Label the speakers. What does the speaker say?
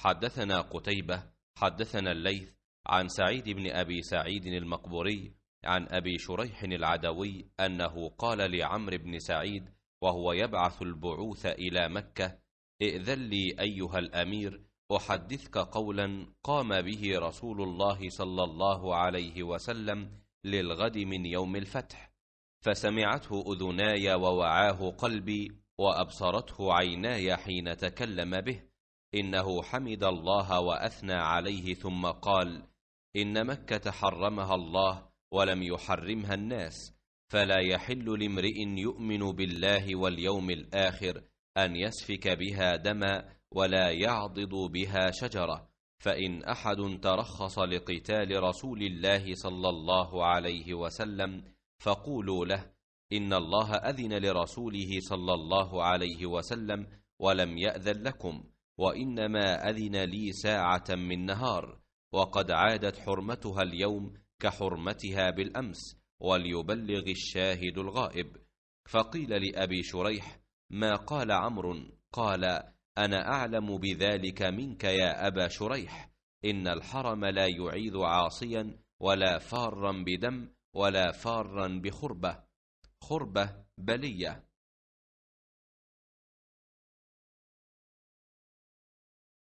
Speaker 1: حدثنا قتيبة حدثنا
Speaker 2: الليث عن سعيد بن أبي سعيد المقبوري عن أبي شريح العدوي أنه قال لعمر بن سعيد وهو يبعث البعوث إلى مكة ائذن لي أيها الأمير أحدثك قولا قام به رسول الله صلى الله عليه وسلم للغد من يوم الفتح فسمعته أذناي ووعاه قلبي وأبصرته عيناي حين تكلم به انه حمد الله واثنى عليه ثم قال ان مكه حرمها الله ولم يحرمها الناس فلا يحل لامرئ يؤمن بالله واليوم الاخر ان يسفك بها دما ولا يعضد بها شجره فان احد ترخص لقتال رسول الله صلى الله عليه وسلم فقولوا له ان الله اذن لرسوله صلى الله عليه وسلم ولم ياذن لكم وإنما أذن لي ساعة من نهار وقد عادت حرمتها اليوم كحرمتها بالأمس وليبلغ الشاهد الغائب فقيل لأبي شريح ما قال عمرو قال أنا أعلم بذلك منك يا أبا شريح إن الحرم لا يعيذ عاصيا ولا فارا بدم ولا فارا
Speaker 1: بخربة خربة بلية